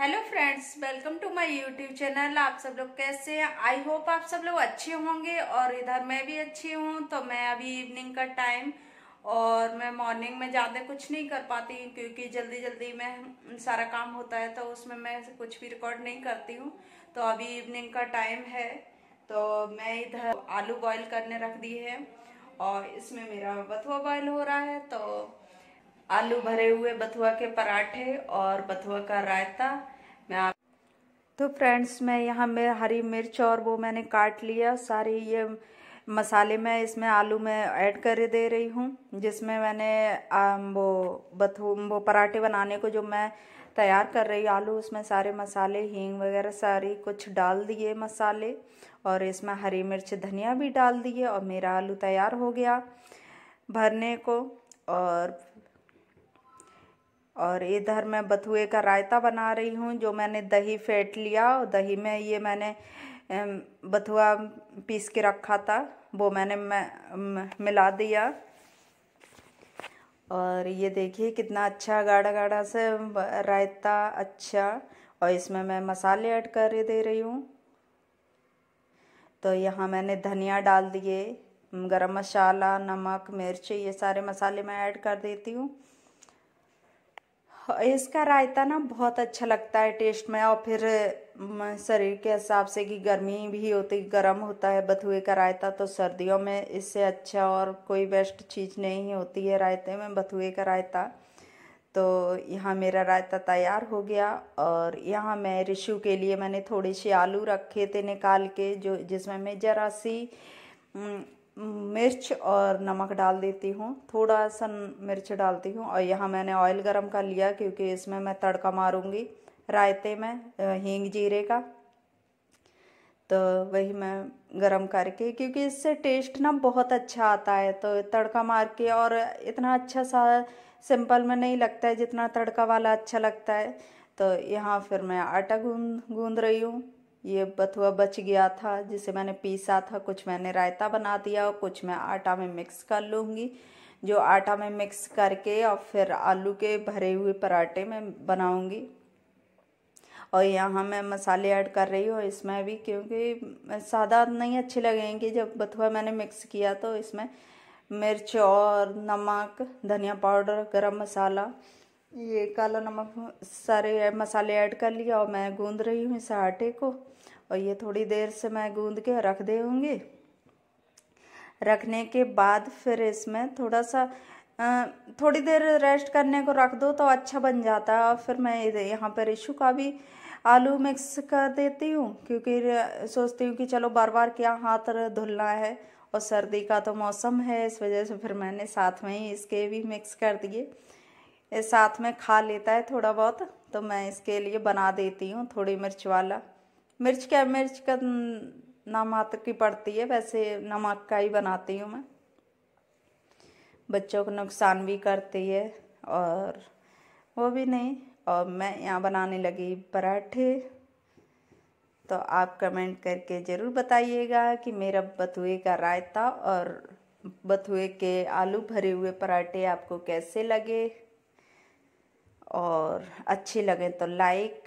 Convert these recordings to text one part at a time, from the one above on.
hello friends welcome to my YouTube channel आप सब लोग कैसे हैं आई होप आप सब लोग अच्छे होंगे और इधर मैं भी अच्छी हूँ तो मैं अभी इवनिंग का टाइम और मैं मॉर्निंग में ज़्यादा कुछ नहीं कर पाती क्योंकि जल्दी जल्दी में सारा काम होता है तो उसमें मैं कुछ भी रिकॉर्ड नहीं करती हूँ तो अभी इवनिंग का टाइम है तो मैं इधर आलू बॉयल करने रख दी है और इसमें मेरा बथुआ बॉयल हो रहा है तो आलू भरे हुए बथुआ के पराठे और बथुआ का रायता मैं आप तो फ्रेंड्स मैं यहाँ में हरी मिर्च और वो मैंने काट लिया सारे ये मसाले मैं इसमें आलू में ऐड कर दे रही हूँ जिसमें मैंने वो बथु वो पराठे बनाने को जो मैं तैयार कर रही आलू उसमें सारे मसाले हींग वगैरह सारी कुछ डाल दिए मसाले और इसमें हरी मिर्च धनिया भी डाल दिए और मेरा आलू तैयार हो गया भरने को और और इधर मैं बथुए का रायता बना रही हूँ जो मैंने दही फेंट लिया और दही में ये मैंने बथुआ पीस के रखा था वो मैंने मैं मिला दिया और ये देखिए कितना अच्छा गाढ़ा गाढ़ा से रायता अच्छा और इसमें मैं मसाले ऐड कर दे रही हूँ तो यहाँ मैंने धनिया डाल दिए गरम मसाला नमक मिर्च ये सारे मसाले मैं ऐड कर देती हूँ हाँ, इसका रायता ना बहुत अच्छा लगता है टेस्ट में और फिर शरीर के हिसाब से कि गर्मी भी होती गर्म होता है बथुए का रायता तो सर्दियों में इससे अच्छा और कोई बेस्ट चीज़ नहीं होती है रायते में बथुए का रायता तो यहाँ मेरा रायता तैयार हो गया और यहाँ मैं रिशु के लिए मैंने थोड़े से आलू रखे थे निकाल के जो जिसमें मैं ज़रा सी मिर्च और नमक डाल देती हूँ थोड़ा सा मिर्च डालती हूँ और यहाँ मैंने ऑयल गरम कर लिया क्योंकि इसमें मैं तड़का मारूँगी रायते में हींग जीरे का तो वही मैं गरम करके क्योंकि इससे टेस्ट ना बहुत अच्छा आता है तो तड़का मार के और इतना अच्छा सा सिंपल में नहीं लगता है जितना तड़का वाला अच्छा लगता है तो यहाँ फिर मैं आटा गूंद गूंद रही हूँ ये बथुआ बच गया था जिसे मैंने पीसा था कुछ मैंने रायता बना दिया और कुछ मैं आटा में मिक्स कर लूँगी जो आटा में मिक्स करके और फिर आलू के भरे हुए पराठे में बनाऊँगी और यहाँ मैं मसाले ऐड कर रही हूँ इसमें भी क्योंकि सादा नहीं अच्छे लगेंगे जब बथुआ मैंने मिक्स किया तो इसमें मिर्च और नमक धनिया पाउडर गरम मसाला ये काला नमक सारे मसाले ऐड कर लिया और मैं गूंद रही हूँ इस आटे को और ये थोड़ी देर से मैं गूंद के रख दे रखने के बाद फिर इसमें थोड़ा सा थोड़ी देर रेस्ट करने को रख दो तो अच्छा बन जाता है और फिर मैं यहाँ पर रिशु का भी आलू मिक्स कर देती हूँ क्योंकि सोचती हूँ कि चलो बार बार क्या हाथ धुलना है और सर्दी का तो मौसम है इस वजह से फिर मैंने साथ में ही इसके भी मिक्स कर दिए साथ में खा लेता है थोड़ा बहुत तो मैं इसके लिए बना देती हूँ थोड़ी मिर्च वाला मिर्च क्या मिर्च का नमक की पड़ती है वैसे नमक का ही बनाती हूँ मैं बच्चों को नुकसान भी करती है और वो भी नहीं और मैं यहाँ बनाने लगी पराठे तो आप कमेंट करके ज़रूर बताइएगा कि मेरा बथुए का रायता और बथुए के आलू भरे हुए पराठे आपको कैसे लगे और अच्छे लगे तो लाइक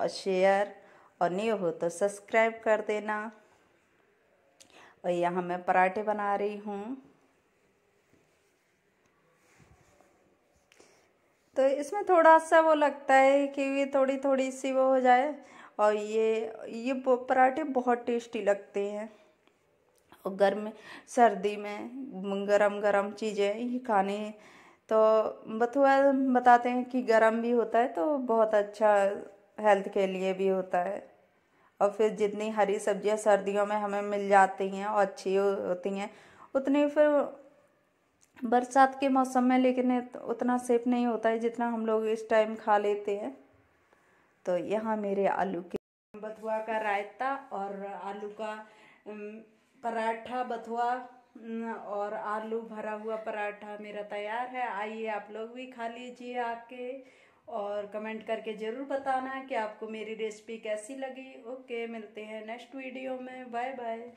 और शेयर और न्यू हो तो सब्सक्राइब कर देना और यहाँ मैं पराठे बना रही हूँ तो इसमें थोड़ा सा वो लगता है कि ये थोड़ी थोड़ी सी वो हो जाए और ये ये पराठे बहुत टेस्टी लगते हैं और गर्म सर्दी में गरम गरम चीज़ें ये खाने तो बथुआ बताते हैं कि गरम भी होता है तो बहुत अच्छा हेल्थ के लिए भी होता है और फिर जितनी हरी सब्जियां सर्दियों में हमें मिल जाती हैं और अच्छी होती हैं उतनी फिर बरसात के मौसम में लेकिन तो उतना सेफ नहीं होता है जितना हम लोग इस टाइम खा लेते हैं तो यहाँ मेरे आलू के बथुआ का रायता और आलू का पराठा बथुआ और आलू भरा हुआ पराठा मेरा तैयार है आइए आप लोग भी खा लीजिए आके और कमेंट करके ज़रूर बताना कि आपको मेरी रेसिपी कैसी लगी ओके मिलते हैं नेक्स्ट वीडियो में बाय बाय